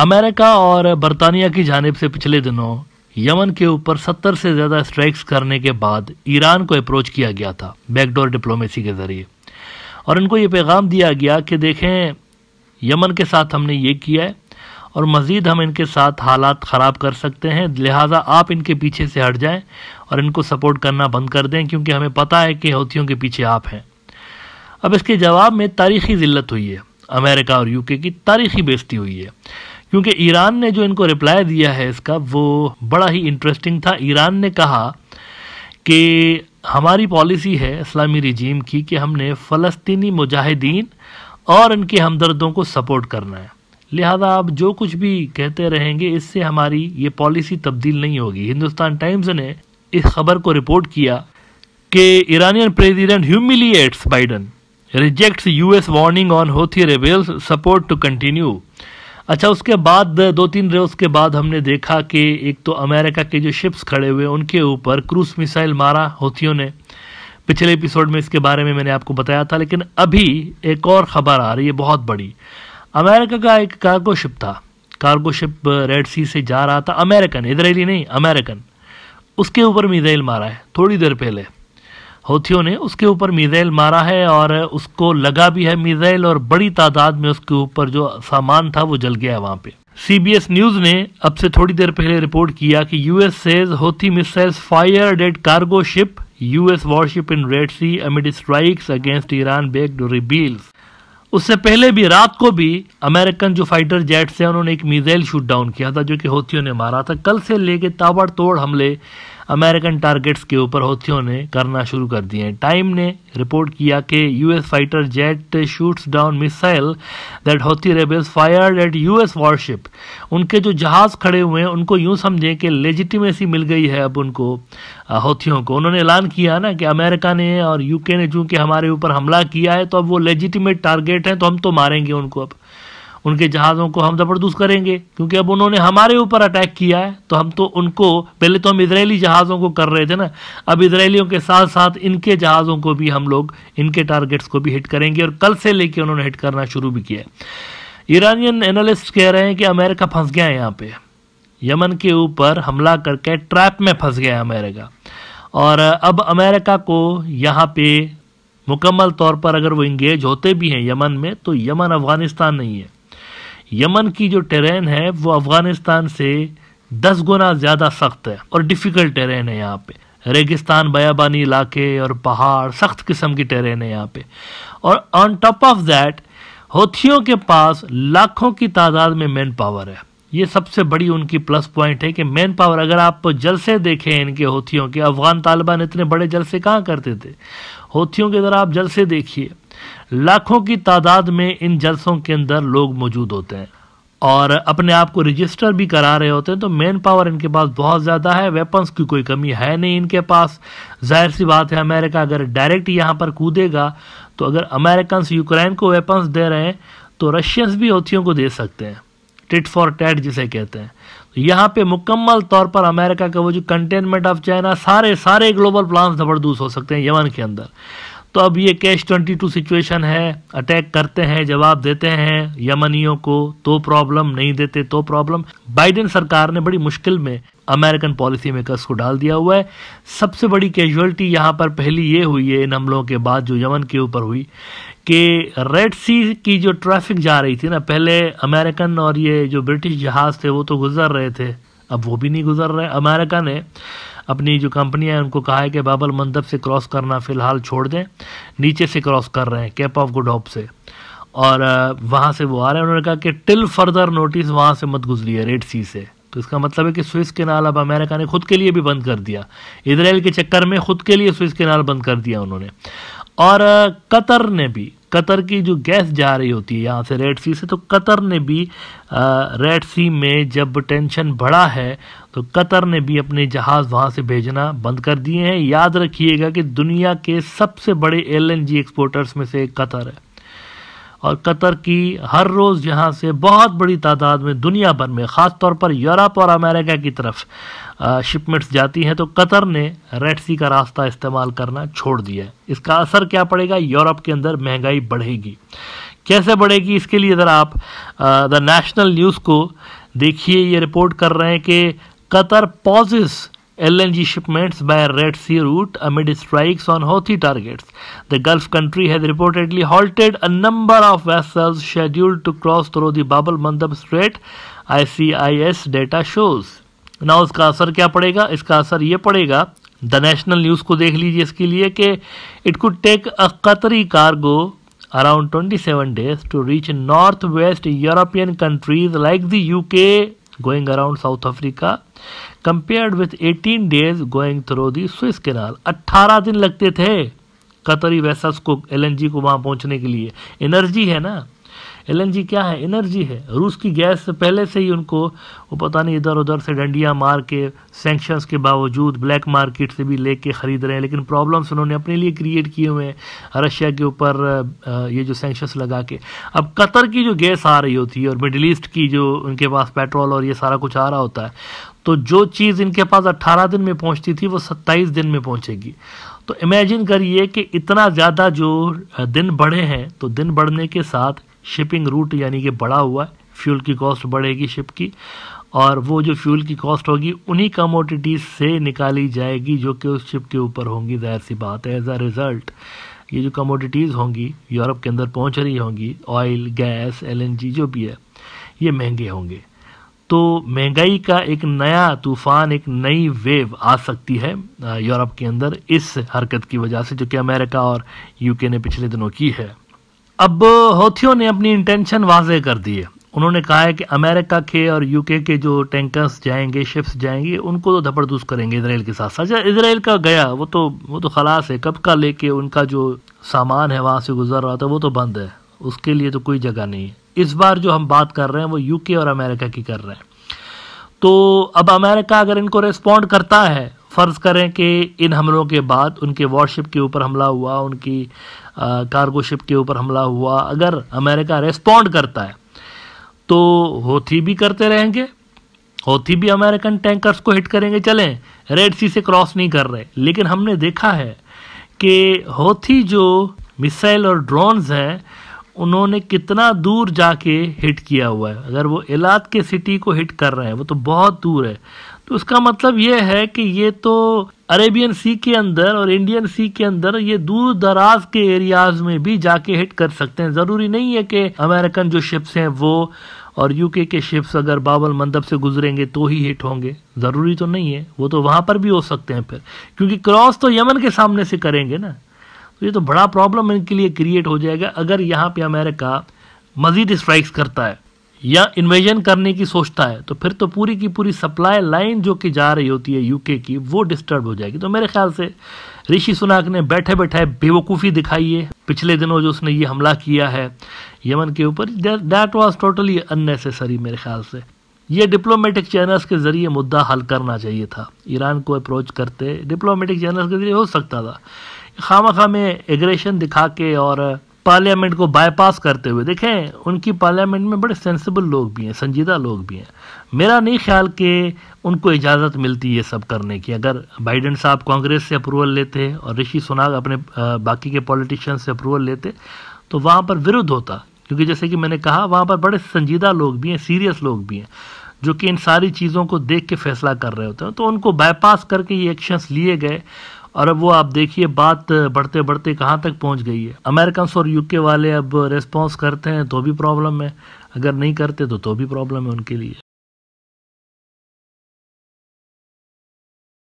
America और बरतानिया की जानब से पिछले दिनों यमन के ऊपर 70 से ज़्यादा स्ट्राइक्स करने के बाद ईरान को अप्रोच किया गया था बैकडोर डिप्लोमेसी के ज़रिए और इनको ये पैगाम दिया गया कि देखें यमन के साथ हमने ये किया है और मज़ीद हम इनके साथ हालात ख़राब कर सकते हैं लिहाजा आप इनके पीछे से हट जाएं और इनको सपोर्ट करना बंद कर दें क्योंकि हमें पता है कि हौतियों के पीछे आप हैं अब इसके जवाब में तारीखी ज़िल्लत हुई है अमेरिका और यूके की तारीखी बेजती हुई है क्योंकि ईरान ने जो इनको रिप्लाई दिया है इसका वो बड़ा ही इंटरेस्टिंग था ईरान ने कहा कि हमारी पॉलिसी है इस्लामी रिजीम की कि हमने फ़लस्तीनी मुजाहिदीन और इनके हमदर्दों को सपोर्ट करना है लिहाजा आप जो कुछ भी कहते रहेंगे इससे हमारी ये पॉलिसी तब्दील नहीं होगी हिंदुस्तान टाइम्स ने इस खबर को रिपोर्ट किया कि Iranian president humiliates Biden rejects US warning on Houthi rebels support to continue अच्छा उसके बाद दो तीन रोज के बाद हमने देखा कि एक तो अमेरिका के जो शिप्स खड़े हुए उनके ऊपर क्रूज मिसाइल मारा हौथियों ने पिछले एपिसोड में इसके बारे में मैंने आपको बताया था लेकिन अभी एक और खबर आ रही है बहुत बड़ी अमेरिका का एक कार्गो शिप था कार्गो शिप रेड सी से जा रहा था अमेरिकन इजरायली नहीं अमेरिकन उसके ऊपर मिसाइल मारा है थोड़ी देर पहले हौथियों ने उसके ऊपर मिज़ाइल मारा है और उसको लगा भी है मिज़ाइल और बड़ी तादाद में उसके ऊपर जो सामान था वो जल गया है वहाँ पे सीबीएस न्यूज ने अब से थोड़ी देर पहले रिपोर्ट किया कि US says Houthi missile fire dead cargo ship US warship in Red Sea amid strikes against Iran backed rebels उससे पहले भी रात को भी अमेरिकन जो फाइटर जेट्स हैं उन्होंने एक मिसाइल शूट डाउन किया था जो कि होथियों ने मारा था कल से लेके ताबड़तोड़ हमले अमेरिकन टारगेट्स के ऊपर हौथियों ने करना शुरू कर दिए टाइम ने रिपोर्ट किया कि US fighter jet shoots down missile that Houthi rebels fired at US warship उनके जो जहाज खड़े हुए हैं उनको यूं समझें कि लेजिटिमेसी मिल गई है अब उनको हौथियों को उन्होंने ऐलान किया ना कि अमेरिका ने और यूके ने चूंकि हमारे ऊपर हमला किया है तो अब वो लेजिटिमेट टारगेट हैं तो हम तो मारेंगे उनको अब उनके जहाज़ों को हम ज़बरदस्त करेंगे क्योंकि अब उन्होंने हमारे ऊपर अटैक किया है तो हम तो उनको पहले तो हम इसराइली जहाज़ों को कर रहे थे ना अब इसराइलियों के साथ साथ इनके जहाज़ों को भी हम लोग इनके टारगेट्स को भी हिट करेंगे और कल से लेके उन्होंने हिट करना शुरू भी किया है ईरानियन एनालिस्ट कह रहे हैं कि अमेरिका फंस गया है यहाँ पे यमन के ऊपर हमला करके ट्रैप में फंस गया है अमेरिका और अब अमेरिका को यहाँ पे मुकम्मल तौर पर अगर वो इंगेज होते भी हैं यमन में तो यमन अफगानिस्तान नहीं है यमन की जो टेरेन है वो अफगानिस्तान से दस गुना ज़्यादा सख्त है और डिफ़िकल्ट टेरेन है यहाँ पे रेगिस्तान बयाबानी इलाके और पहाड़ सख्त किस्म की टेरेन है यहाँ पे और ऑन टॉप ऑफ दैट होथियों के पास लाखों की तादाद में मैन पावर है ये सबसे बड़ी उनकी प्लस पॉइंट है कि मैन पावर अगर आप जलसे देखें इनके होथियों के अफगान तालिबान इतने बड़े जलसे कहाँ करते थे होथियों के अगर आप जलसे देखिए लाखों की तादाद में इन जलसों के अंदर लोग मौजूद होते हैं और अपने आप को रजिस्टर भी करा रहे होते हैं तो मैन पावर इनके पास बहुत ज़्यादा है वेपन्स की कोई कमी है नहीं इनके पास जाहिर सी बात है अमेरिका अगर डायरेक्ट यहाँ पर कूदेगा तो अगर अमेरिकन यूक्रेन को वेपन्स दे रहे हैं तो रशियंस भी हौथियों को दे सकते हैं टिट फॉर टैट जिसे कहते हैं तो यहाँ पे मुकम्मल तौर पर अमेरिका का वो जो कंटेनमेंट ऑफ चाइना सारे सारे ग्लोबल प्लान जबरदूस हो सकते हैं यमन के अंदर तो अब ये कैश ट्वेंटी टू सिचुएशन है अटैक करते हैं जवाब देते हैं यमनियों को तो प्रॉब्लम नहीं देते तो प्रॉब्लम बाइडेन सरकार ने बड़ी मुश्किल में अमेरिकन पॉलिसी मेकर्स को डाल दिया हुआ है सबसे बड़ी कैजुअलिटी यहाँ पर पहली ये हुई है इन हमलों के बाद जो यमन के ऊपर हुई कि रेड सी की जो ट्रैफिक जा रही थी ना पहले अमेरिकन और ये जो ब्रिटिश जहाज़ थे वो तो गुजर रहे थे अब वो भी नहीं गुजर रहे अमेरिका ने अपनी जो कंपनियां हैं उनको कहा है कि बाबल मंदब से क्रॉस करना फ़िलहाल छोड़ दें नीचे से क्रॉस कर रहे हैं कैप ऑफ गुड होप से और वहाँ से वो आ रहे हैं उन्होंने कहा कि टिल फर्दर नोटिस वहाँ से मत है रेड सी से तो इसका मतलब है कि स्विस केनाल अब अमेरिका ने खुद के लिए भी बंद कर दिया इसराइल के चक्कर में खुद के लिए स्विस केनाल बंद कर दिया उन्होंने और कतर ने भी कतर की जो गैस जा रही होती है यहाँ से रेड सी से तो कतर ने भी रेड सी में जब टेंशन बढ़ा है तो कतर ने भी अपने जहाज़ वहाँ से भेजना बंद कर दिए हैं याद रखिएगा कि दुनिया के सबसे बड़े एलएनजी एक्सपोर्टर्स में से कतर है और कतर की हर रोज़ यहाँ से बहुत बड़ी तादाद में दुनिया भर में ख़ास तौर पर यूरोप और अमेरिका की तरफ शिपमेंट्स जाती हैं तो कतर ने रेड सी का रास्ता इस्तेमाल करना छोड़ दिया है इसका असर क्या पड़ेगा यूरोप के अंदर महंगाई बढ़ेगी कैसे बढ़ेगी इसके लिए ज़रा आप द नेशनल न्यूज़ को देखिए ये रिपोर्ट कर रहे हैं कि Qatar pauses LNG shipments by Red Sea route amid strikes on Houthi targets. The Gulf country has reportedly halted a number of vessels scheduled to cross through the Bab Mandab Strait, ICIS data shows. Now, उसका असर क्या पड़ेगा इसका असर ये पड़ेगा the national news को देख लीजिए इसके लिए कि It could take a कतरी cargo around 27 days to reach northwest European countries like the UK going around South Africa compared with 18 days going through the Swiss Canal. 18 दिन लगते थे कतरी वेसस को एलएनजी को वहाँ पहुँचने के लिए एनर्जी है ना एल क्या है एनर्जी है रूस की गैस पहले से ही उनको वो पता नहीं इधर उधर से डंडियाँ मार के सेंक्शंस के बावजूद ब्लैक मार्केट से भी लेके ख़रीद रहे हैं लेकिन प्रॉब्लम्स उन्होंने अपने लिए क्रिएट किए हुए हैं रशिया के ऊपर ये जो सेंक्शंस लगा के अब कतर की जो गैस आ रही होती है और मिडिल ईस्ट की जो उनके पास पेट्रोल और ये सारा कुछ आ रहा होता है तो जो चीज़ इनके पास अट्ठारह दिन में पहुँचती थी वो सत्ताईस दिन में पहुँचेगी तो इमेजिन करिए कि इतना ज़्यादा जो दिन बढ़े हैं तो दिन बढ़ने के साथ शिपिंग रूट यानी कि बढ़ा हुआ है फ्यूल की कॉस्ट बढ़ेगी शिप की और वो जो फ्यूल की कॉस्ट होगी उन्हीं कमोडिटीज़ से निकाली जाएगी जो कि उस शिप के ऊपर होंगी जाहिर सी बात है एज आ रिज़ल्ट ये जो कमोडिटीज़ होंगी यूरोप के अंदर पहुंच रही होंगी ऑयल गैस एलएनजी जो भी है ये महंगे होंगे तो महंगाई का एक नया तूफ़ान एक नई वेव आ सकती है यूरोप के अंदर इस हरकत की वजह से जो कि अमेरिका और यूके ने पिछले दिनों की है अब हौथियों ने अपनी इंटेंशन वाजे कर दी है उन्होंने कहा है कि अमेरिका के और यूके के जो टैंकर्स जाएंगे शिप्स जाएंगे उनको तो धपड़दूस करेंगे इसराइल के साथ साथ इसराइल का गया वो तो वो तो खलास है कब का लेके उनका जो सामान है वहाँ से गुजर रहा था वो तो बंद है उसके लिए तो कोई जगह नहीं है इस बार जो हम बात कर रहे हैं वो यूके और अमेरिका की कर रहे हैं तो अब अमेरिका अगर इनको रिस्पॉन्ड करता है फ़र्ज़ करें कि इन हमलों के बाद उनके वॉरशिप के ऊपर हमला हुआ उनकी कार्गो शिप के ऊपर हमला हुआ अगर अमेरिका रेस्पॉन्ड करता है तो होती भी करते रहेंगे होती भी अमेरिकन टैंकर्स को हिट करेंगे चलें रेड सी से क्रॉस नहीं कर रहे लेकिन हमने देखा है कि होती जो मिसाइल और ड्रोन्स हैं उन्होंने कितना दूर जाके हिट किया हुआ है अगर वो इलाद के सिटी को हिट कर रहे हैं वो तो बहुत दूर है तो उसका मतलब ये है कि ये तो अरेबियन सी के अंदर और इंडियन सी के अंदर ये दूर दराज के एरियाज में भी जाके हिट कर सकते हैं ज़रूरी नहीं है कि अमेरिकन जो शिप्स हैं वो और यूके के शिप्स अगर बाबल मंदप से गुजरेंगे तो ही हिट होंगे ज़रूरी तो नहीं है वो तो वहाँ पर भी हो सकते हैं फिर क्योंकि क्रॉस तो यमन के सामने से करेंगे ना तो ये तो बड़ा प्रॉब्लम इनके लिए क्रिएट हो जाएगा अगर यहाँ पे अमेरिका मज़ीद स्ट्राइक्स करता है या इन्वेजन करने की सोचता है तो फिर तो पूरी की पूरी सप्लाई लाइन जो कि जा रही होती है यूके की वो डिस्टर्ब हो जाएगी तो मेरे ख्याल से ऋषि सुनाक ने बैठे बैठे बेवकूफ़ी दिखाई है पिछले दिनों जो उसने ये हमला किया है यमन के ऊपर दैट वॉज टोटली अननेसेसरी मेरे ख्याल से ये डिप्लोमेटिक चैनल्स के ज़रिए मुद्दा हल करना चाहिए था ईरान को अप्रोच करते डिप्लोमेटिक चैनल्स के ज़रिए हो सकता था खामा में एग्रेशन दिखा के और पार्लियामेंट को बायपास करते हुए देखें उनकी पार्लियामेंट में बड़े सेंसिबल लोग भी हैं संजीदा लोग भी हैं मेरा नहीं ख्याल कि उनको इजाज़त मिलती ये सब करने की अगर बाइडन साहब कांग्रेस से अप्रूवल लेते और ऋषि सुनाग अपने बाकी के पॉलिटिशियंस से अप्रूवल लेते तो वहाँ पर विरुद्ध होता क्योंकि जैसे कि मैंने कहा वहाँ पर बड़े संजीदा लोग भी हैं सीरियस लोग भी हैं जो कि इन सारी चीज़ों को देख के फैसला कर रहे होते हैं तो उनको बाईपास करके ये एक्शंस लिए गए और अब वो आप देखिए बात बढ़ते बढ़ते कहाँ तक पहुँच गई है अमेरिकन और यूके वाले अब रेस्पॉन्स करते हैं तो भी प्रॉब्लम है अगर नहीं करते तो तो भी प्रॉब्लम है उनके लिए